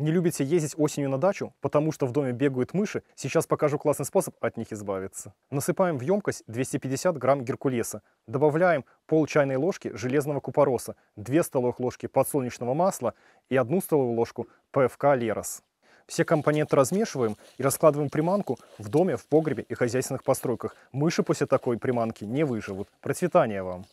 Не любите ездить осенью на дачу, потому что в доме бегают мыши? Сейчас покажу классный способ от них избавиться. Насыпаем в емкость 250 грамм геркулеса. Добавляем пол чайной ложки железного купороса, 2 столовых ложки подсолнечного масла и 1 столовую ложку ПФК «Лерос». Все компоненты размешиваем и раскладываем приманку в доме, в погребе и хозяйственных постройках. Мыши после такой приманки не выживут. Процветания вам!